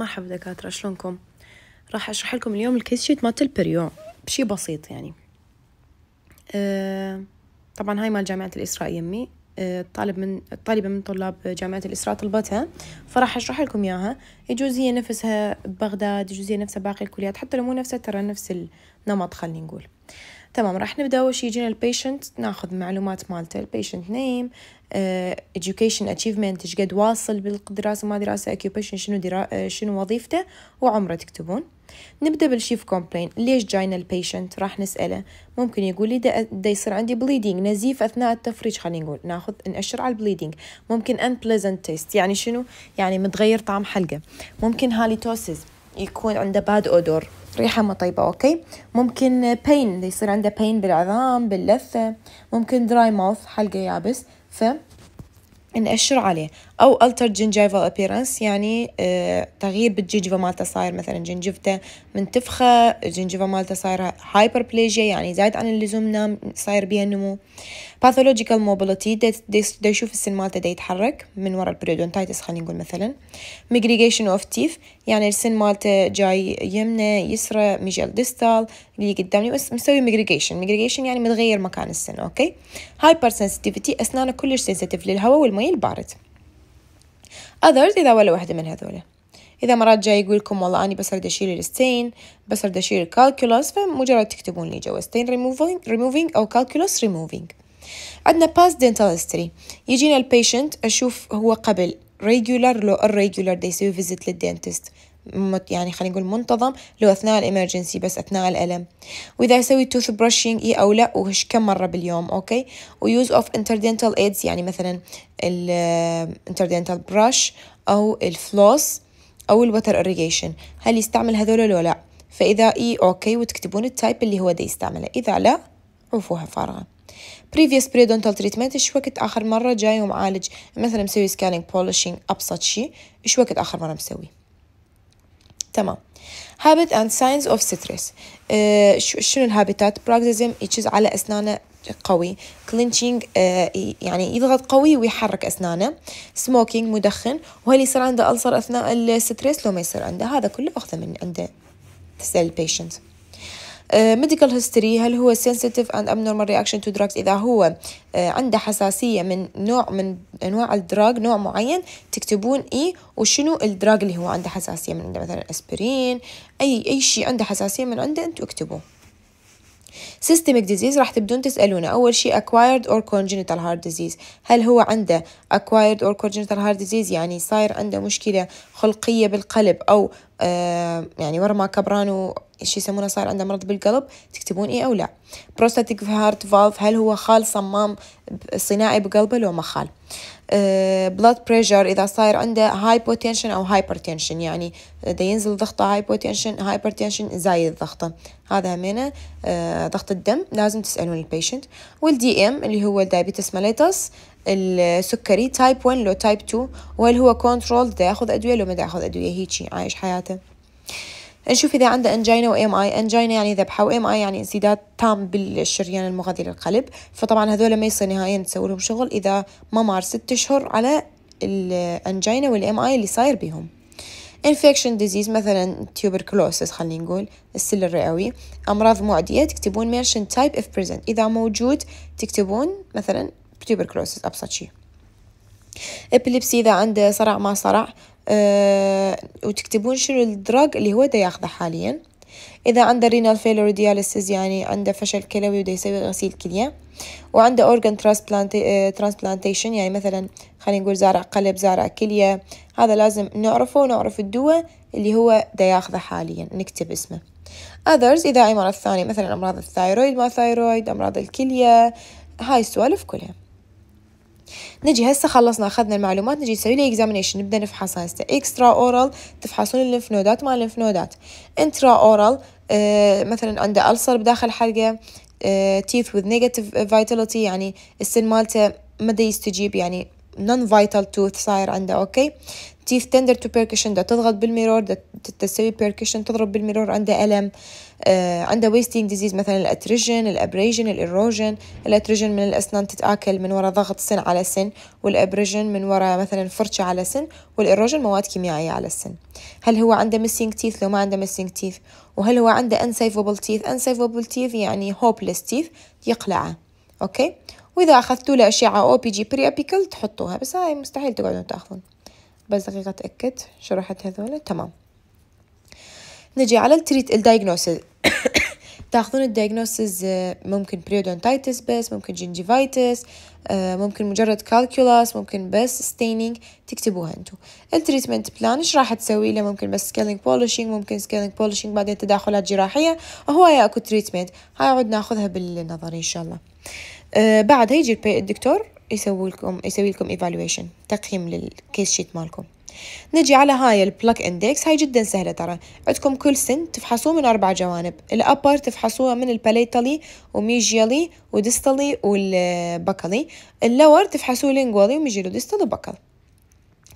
مرحبا دكاترة شلونكم؟ راح أشرح لكم اليوم الكيس شيت مالت البريو بشي بسيط يعني أه طبعا هاي مال جامعة الإسراء يمي الطالب أه، من الطالبة من طلاب جامعة الإسراء طلبتها فراح أشرح لكم إياها يجوز هي نفسها ببغداد يجوز هي نفسها باقي الكليات حتى لو مو نفسها ترى نفس النمط خلينا نقول أه تمام راح نبدا اول شيء يجينا البيشنت ناخذ معلومات مالته البيشنت نيم آه، education achievement ايش قد واصل بالدراسه ما دراسه occupation شنو درا... آه، شنو وظيفته وعمره تكتبون نبدا بالشيف كومبلين ليش جاينا البيشنت راح نساله ممكن يقول لي دا, دا يصير عندي بليدنج نزيف اثناء التفريج خلينا نقول ناخذ ناشر على البليدنج ممكن unpleasant تيست يعني شنو يعني متغير طعم حلقه ممكن هاليتوسيس يكون عنده باد اودور ريحة ما طيبة أوكي ممكن بين يصير عنده بين بالعظام باللثة ممكن دراي ماوث حلقة يابس ف نأشر عليه أو ألتر gingival appearance يعني آه تغيير بالجنجفة مالته صاير مثلا جنجفته منتفخة الجنجفة مالته صايرة هايبر بليجيا يعني زايد عن اللزوم نام صاير بيها النمو باثولوجيكال موبيليتي دا يشوف السن مالته دا يتحرك من ورا البريودونتايتس خلينا نقول مثلا ميجريجيشن اوف teeth يعني السن مالته جاي يمنه يسرى ميجال ديستال اللي قدامي بس مسوي ميجريجيشن ميجريجيشن يعني متغير مكان السن اوكي هايبر سنسيتيفيتي اسنانه كلش سنسيتيف للهواء والمي البارد others اذا ولا وحده من هذولا اذا مرات جاي يقول لكم والله اني بس اريد اشيل الستين بس اريد اشيل الكالكولوس فمجرد تكتبون لي جوا ستين ريموفينج ريموفينج او كالكولوس ريموفينج عندنا past dental هيستوري يجينا البيشنت اشوف هو قبل ريجولار لو irregular ده يسوي فيزيت للدينتست يعني خلينا نقول منتظم لو اثناء الامرجنسي بس اثناء الالم واذا يسوي توث برشنج اي او لا وش كم مره باليوم اوكي ويوز اوف انتردنتال ايدز يعني مثلا الانتردنتال brush او الفلوس او الوتر اريجيشن هل يستعمل هذول ولا لا فاذا اي اوكي وتكتبون التايب اللي هو دا يستعمله اذا لا عوفوها فارغه previous periodontal treatment إيش وقت آخر مرة جاي ومعالج مثلا مسوي سكانينج بولشينج أبسط شيء إيش وقت آخر مرة مسوي تمام habit and signs of stress آه، شنو الهابيتات براكتزم يجز على أسنانه قوي كلينشينج آه، يعني يضغط قوي ويحرك أسنانه سموكينج مدخن وهل يصير عنده ألسر أثناء الستريس لو ما يصير عنده هذا كله أخذه من عنده تسأل البيشنت ميديكال آه، هيستوري هل هو sensitive and abnormal reaction to drugs إذا هو آه، عنده حساسية من نوع من أنواع الدراج نوع معين تكتبون إي وشنو الدراج اللي هو عنده حساسية من عنده مثلا أسبرين أي أي شيء عنده حساسية من عنده أنتوا اكتبوه systemic disease راح تبدون تسألونه أول شيء acquired or congenital heart disease هل هو عنده acquired or congenital heart disease يعني صاير عنده مشكلة خلقية بالقلب أو آه، يعني ورا ما كبران وش يسمونه صار عنده مرض بالقلب تكتبون إيه أو لا بروستاتيك هارت فالف هل هو خال صمام صناعي بقلبه لو ما خال بلاد آه، بريشر إذا صاير عنده هايبوتنشن أو هايبرتنشن يعني اذا ينزل ضغطه هايبوتنشن هايبرتنشن زايد ضغطه هذا همينة آه، ضغط الدم لازم تسألون البيشنت والدي ام اللي هو الدايبيتس ماليتس السكري تايب 1 لو تايب 2 وهل هو كنترول بده ياخذ ادويه لو ما بده ياخذ ادويه هيجي عايش حياته نشوف اذا عنده انجينا وام اي انجينا يعني ذبحه وام اي يعني انسداد تام بالشريان المغذي للقلب فطبعا هذول ما يصير نهائيا تسوي لهم شغل اذا ما مار ست اشهر على الانجينا والام اي اللي صاير بهم انفكشن ديزيز مثلا تيوبركلوسس خلينا نقول السل الرئوي امراض معديه تكتبون منشن تايب اف بريزنت اذا موجود تكتبون مثلا بتيبركلوسيس أبسط شيء إبليبسي إذا عنده صرع ما صرع أه وتكتبون شنو الدراج اللي هو دا ياخذه حاليا إذا عنده رينال فيلر دياليسيس يعني عنده فشل كلوي ودا يسوي غسيل كلية وعنده أورجان آه، ترانسبلانتيشن يعني مثلا خلينا نقول زارع قلب زارع كلية هذا لازم نعرفه ونعرف الدواء اللي هو دا ياخذه حاليا نكتب اسمه others إذا أي مرض ثاني مثلا أمراض الثايرويد ما ثايرويد أمراض الكلية هاي السوالف كلها نجي هسه خلصنا اخذنا المعلومات نجي نسوي له اكزامينيشن نبدا نفحصها هسه اكسترا اورال تفحصون الليمف نودات مال الليمف نودات انترا اورال مثلا عنده ألسر بداخل حلقه تيث وذ نيجاتيف فيتاليتي يعني السن مالته مدى يستجيب يعني نون فايتال توث صاير عنده اوكي تيث تندر تو بيركشن ده تضغط بالميرور ده تسوي بيركشن تضرب بالميرور عنده الم آه عنده ويستينج ديزيز مثلا الاتريجن الابريجن الايروجن الاتريجن من الاسنان تتاكل من وراء ضغط سن على سن والابريجن من وراء مثلا فرشه على سن والايروجن مواد كيميائيه على السن هل هو عنده ميسينج تيث لو ما عنده ميسينج تيث وهل هو عنده انسيفبل تيث انسيفبل تيث يعني هوبليس تيث يقلعه اوكي واذا اخذتوا له اشعه او بي جي بري ابيكل تحطوها بس هاي مستحيل تقعدون تاخذون بس دقيقه اتاكد شرحت هذول تمام نجي على التريت الدايجنوسيس تاخذون الدايجنوسيس آه، ممكن بريودونتايتس بس ممكن جينجيفايتس آه، ممكن مجرد كالكولاس ممكن بس ستينينج تكتبوها انتو التريتمنت بلان ايش راح تسوي له ممكن بس سكيلينج بولشينج ممكن سكيلينج بولشينج بعدين تداخلات جراحيه هواية اكو تريتمنت هاي عود ناخذها بالنظري ان شاء الله أه، بعدها يجي الدكتور يسوي لكم يسوي لكم ايفالويشن تقييم للكيس شيت مالكم نجي على هاي البلاك اندكس هاي جدا سهلة ترى عندكم كل سن تفحصوه من أربع جوانب الأبر تفحصوها من الباليتالي وميجيالي وديستالي والبكالي اللور تفحصوه لينجوالي وميجيالي وديستالي وبكال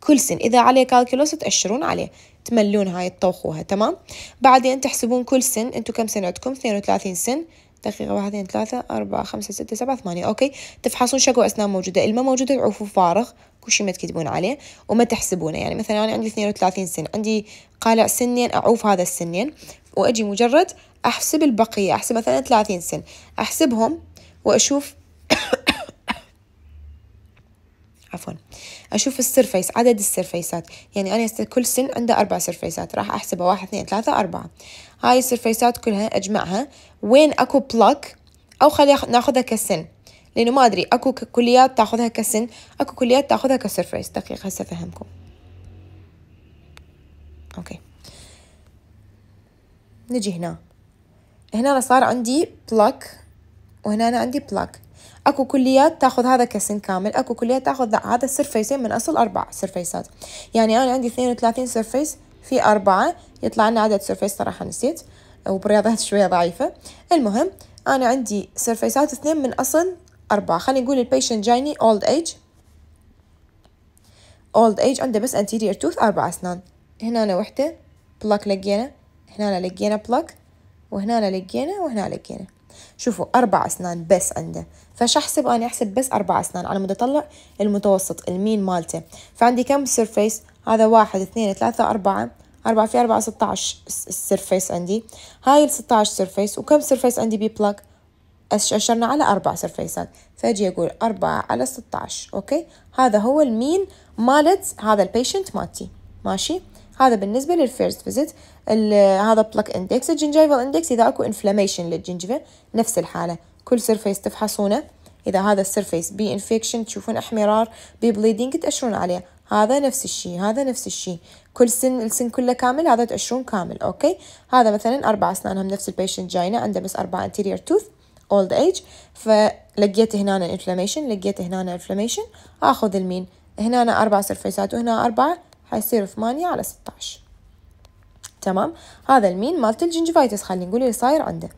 كل سن إذا عليه كالكولوس تأشرون عليه تملون هاي تطوخوها تمام بعدين تحسبون كل سن انتم كم سن عندكم 32 سن دقيقة واحد اثنين ثلاثة أربعة خمسة ستة سبعة ثمانية أوكي تفحصون شكو أسنان موجودة الما موجودة تعوفوا فارغ كل شيء ما تكتبون عليه وما تحسبونه يعني مثلا أنا عندي اثنين وثلاثين سن عندي قالع سنين أعوف هذا السنين وأجي مجرد أحسب البقية أحسب مثلا ثلاثين سن أحسبهم وأشوف عفوا أشوف السيرفيس عدد السيرفيسات يعني أنا كل سن عنده أربع سيرفيسات راح أحسبها واحد اثنين ثلاثة أربعة هاي السيرفيسات كلها أجمعها وين أكو بلاك أو خلي ناخذها كسن لأنه ما أدري أكو كليات تاخذها كسن أكو كليات تاخذها كسيرفيس دقيقة هسه أفهمكم أوكي نجي هنا هنا صار عندي بلاك وهنا أنا عندي بلاك اكو كليات تاخذ هذا كسن كامل اكو كليات تاخذ هذا سيرفيسين من اصل اربع سيرفيسات يعني انا عندي 32 سيرفيس في أربعة يطلع لنا عدد سيرفيس صراحة نسيت وبرياضات شوية ضعيفة المهم أنا عندي سيرفيسات اثنين من أصل أربعة خلينا نقول البيشنت جايني أولد إيج أولد إيج عنده بس أنتيريور توث أربع أسنان هنا أنا وحدة بلاك لقينا هنا لقينا بلاك وهنا لقينا وهنا لقينا شوفوا أربع أسنان بس عنده فش أحسب أنا أحسب بس أربع أسنان على مود أطلع المتوسط المين مالته فعندي كم سيرفيس هذا واحد اثنين ثلاثة أربعة أربعة في أربعة ستة عشر سيرفيس عندي هاي الستة عشر سيرفيس وكم سيرفيس عندي بي بلاك أشرنا على أربع سيرفيسات فأجي أقول أربعة على ستة عشر أوكي هذا هو المين مالت هذا البيشنت مالتي ماشي هذا بالنسبه للفيرست فيزيت هذا بلاك اندكس الجنجيفال اندكس اذا اكو انفلاميشن للجنجفه نفس الحاله كل سيرفيس تفحصونه اذا هذا السيرفيس بي انفكشن تشوفون احمرار بي بليدنج تاشرون عليه هذا نفس الشيء هذا نفس الشيء كل سن السن كله كامل هذا تأشرون كامل اوكي هذا مثلا اربع اسنان هم نفس البيشنت جاينا عنده بس اربع انتيرير توث اولد ايج فلقيت هنا انفلاميشن لقيت هنا انفلاميشن اخذ المين هنا أنا اربع سرفيسات وهنا اربعه حيصير 8 على 16 تمام هذا المين مالت الجنجفايتس خلينا نقول اللي صاير عنده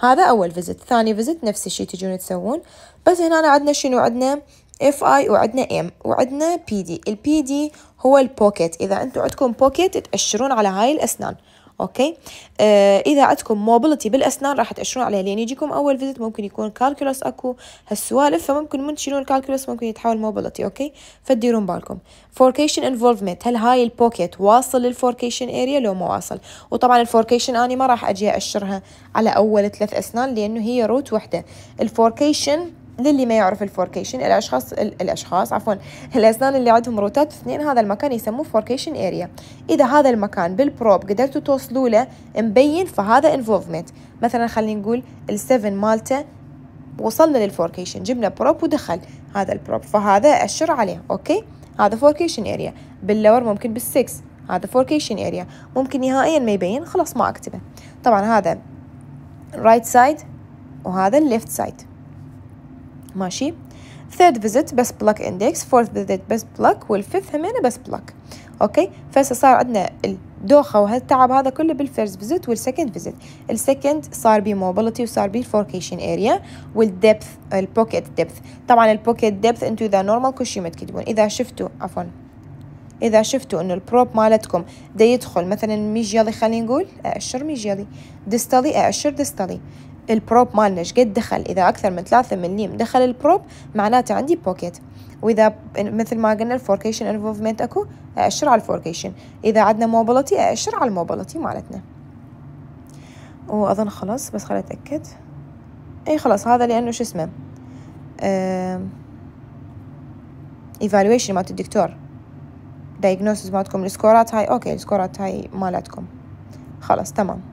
هذا اول فيزت ثاني فيزت نفس الشيء تجون تسوون بس هنا عندنا شنو عندنا اف اي وعندنا ام وعندنا بي دي البي دي هو البوكيت اذا انتم عندكم بوكيت تاشرون على هاي الاسنان اوكي آه اذا عندكم موبيليتي بالاسنان راح تاشرون عليها لان يجيكم اول فيزيت ممكن يكون كالكولس اكو هالسوالف فممكن من تشيلون الكالكولس ممكن يتحول موبيليتي اوكي فديرون بالكم فوركيشن انفولفمنت هل هاي البوكيت واصل للفوركيشن اريا لو ما واصل وطبعا الفوركيشن اني ما راح اجي اشرها على اول ثلاث اسنان لانه هي روت وحده الفوركيشن للي ما يعرف الفوركيشن الاشخاص الاشخاص عفوا الاسنان اللي عندهم روتات اثنين هذا المكان يسموه فوركيشن اريا اذا هذا المكان بالبروب قدرتوا توصلوا له مبين فهذا انفولفمنت مثلا خلينا نقول ال7 مالته وصلنا للفوركيشن جبنا بروب ودخل هذا البروب فهذا اشر عليه اوكي هذا فوركيشن اريا باللور ممكن بال6 هذا فوركيشن اريا ممكن نهائيا ما يبين خلاص ما اكتبه طبعا هذا رايت سايد وهذا الليفت سايد ماشي ثيرد فيزيت بس block index فورث فيزيت بس block والfifth همينة يعني بس block اوكي فهسه صار عندنا الدوخه وهالتعب هذا كله بالفيرست فيزت والسكند فيزت السكند صار بيه موبيليتي وصار بيه فوركيشن اريا والدبث البوكيت دبث طبعا البوكيت دبث انتو اذا نورمال كل شيء ما تكتبون اذا شفتوا عفوا اذا شفتوا انه البروب مالتكم دا يدخل مثلا ميجيالي خلينا نقول اشر ميجيالي ديستالي اشر ديستالي البروب مالنا شقد دخل إذا أكثر من ثلاثة مليم دخل البروب معناته عندي بوكيت وإذا مثل ما قلنا الفوركيشن انفولفمنت أكو أأشر على الفوركيشن إذا عندنا موبيليتي أأشر على مالتنا وأظن خلاص بس خليني أتأكد اي خلاص هذا لانه شو اسمه ايفالويشن مالت الدكتور دايجنوسيس مالتكم السكورات هاي اوكي السكورات هاي مالتكم خلاص تمام